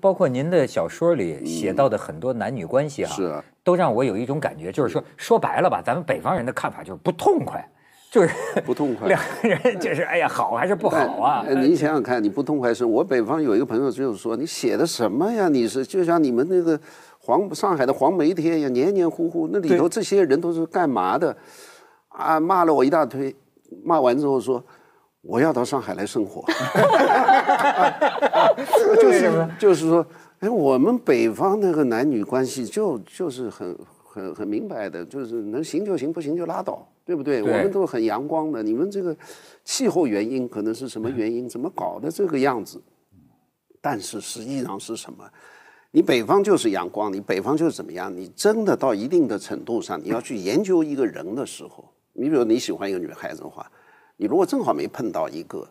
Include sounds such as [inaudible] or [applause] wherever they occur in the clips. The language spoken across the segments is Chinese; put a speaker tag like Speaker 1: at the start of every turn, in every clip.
Speaker 1: 包括您的小说里写到的很多男女关系啊，是，啊都让我有一种感觉，就是说说白了吧，咱们北方人的看法就是不痛快，就是不痛快，两个人就是哎呀，好还是不好啊？你
Speaker 2: 想想看，你不痛快是？我北方有一个朋友就是说，你写的什么呀？你是就像你们那个黄上海的黄梅天一样黏黏糊糊，那里头这些人都是干嘛的？啊，骂了我一大堆，骂完之后说。我要到上海来生活，[laughs] 就是就是说，哎，我们北方那个男女关系就就是很很很明白的，就是能行就行，不行就拉倒，对不对？我们都很阳光的。你们这个气候原因，可能是什么原因，怎么搞的这个样子？但是实际上是什么？你北方就是阳光，你北方就是怎么样？你真的到一定的程度上，你要去研究一个人的时候，你比如你喜欢一个女孩子的话。你如果正好没碰到一个，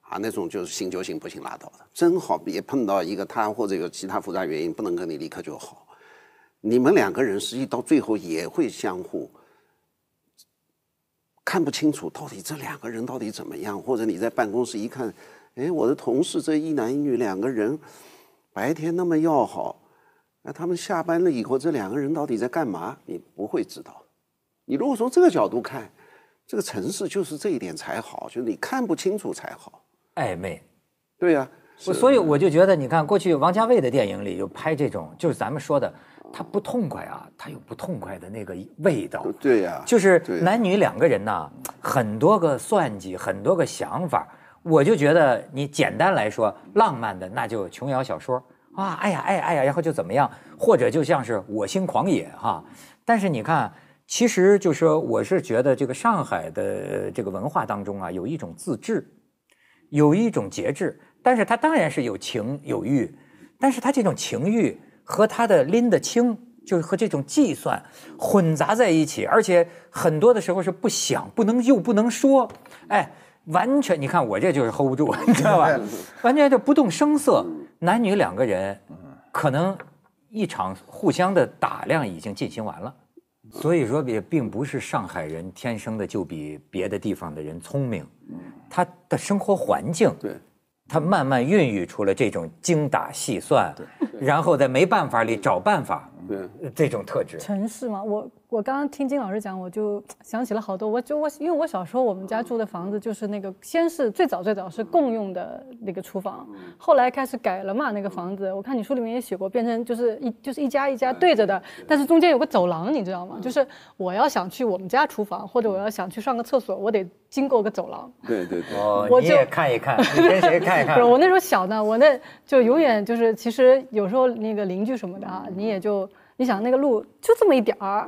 Speaker 2: 啊，那种就是行就行不行拉倒的，正好也碰到一个他或者有其他复杂原因不能跟你立刻就好，你们两个人实际到最后也会相互看不清楚到底这两个人到底怎么样，或者你在办公室一看，哎，我的同事这一男一女两个人白天那么要好，那他们下班了以后这两个人到底在干嘛？你不会知道。你如果从这个角度看。这个城市就是这一点才好，就是你看
Speaker 1: 不清楚才好，暧昧，对呀。我所以我就觉得，你看过去王家卫的电影里有拍这种，就是咱们说的，他不痛快啊，他有不痛快的那个味道，对呀，就是男女两个人呐，很多个算计，很多个想法。我就觉得，你简单来说，浪漫的那就琼瑶小说啊，哎呀哎呀哎呀，然后就怎么样，或者就像是我心狂野哈，但是你看。其实就是说，我是觉得这个上海的这个文化当中啊，有一种自制，有一种节制，但是它当然是有情有欲，但是它这种情欲和他的拎得清，就是和这种计算混杂在一起，而且很多的时候是不想，不能又不能说，哎，完全你看我这就是 hold 不住，你知道吧？[laughs] 完全就不动声色，男女两个人可能一场互相的打量已经进行完了。所以说也并不是上海人天生的就比别的地方的人聪明，他的生活环境，他慢慢孕育出了这种精打细算，然后在没办法里找办法，这种特质。
Speaker 3: 城市嘛，我。我刚刚听金老师讲，我就想起了好多。我就我，因为我小时候我们家住的房子就是那个，先是最早最早是共用的那个厨房，后来开始改了嘛。那个房子，我看你书里面也写过，变成就是一就是一家一家对着的，但是中间有个走廊，你知道吗？就是我要想去我们家厨房，或者我要想去上个厕所，我得经过个走廊。
Speaker 1: 对对对，我也看一看，跟谁看一看。[laughs] 不是我
Speaker 3: 那时候小呢，我那就永远就是其实有时候那个邻居什么的啊，你也就你想那个路就这么一点儿。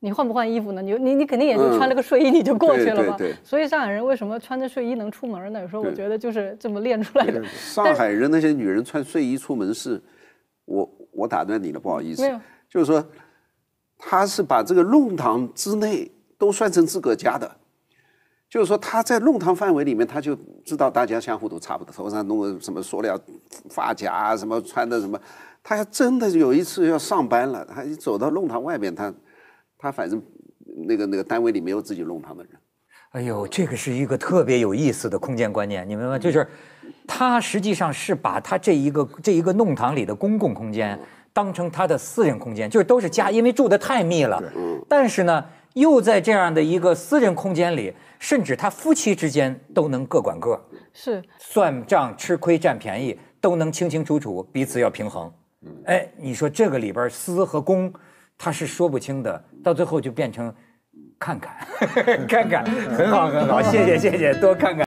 Speaker 3: 你换不换衣服呢？你你你肯定也就穿了个睡衣，你就过去了嘛。所以上海人为什么穿着睡衣能出门呢？有时候我觉得就是这么练出来的。
Speaker 2: [laughs] 上海人那些女人穿睡衣出门是，我我打断你了，不好意思，就是说，她是把这个弄堂之内都算成自个家的，就是说她在弄堂范围里面，她就知道大家相互都差不多，头上弄个什么塑料发夹什么穿的什么，她要真的有一次要上班了，她一走到弄堂外面，她。他反正那个那个单位里没有自己弄堂的人。
Speaker 1: 哎呦，这个是一个特别有意思的空间观念，你明白？吗？就是他实际上是把他这一个这一个弄堂里的公共空间当成他的私人空间，就是都是家，因为住的太密了。但是呢，又在这样的一个私人空间里，甚至他夫妻之间都能各管各。是。算账、吃亏、占便宜都能清清楚楚，彼此要平衡。嗯。哎，你说这个里边私和公。他是说不清的，到最后就变成看看 [laughs] 看看，很好很好，[laughs] 谢谢谢谢，多看看。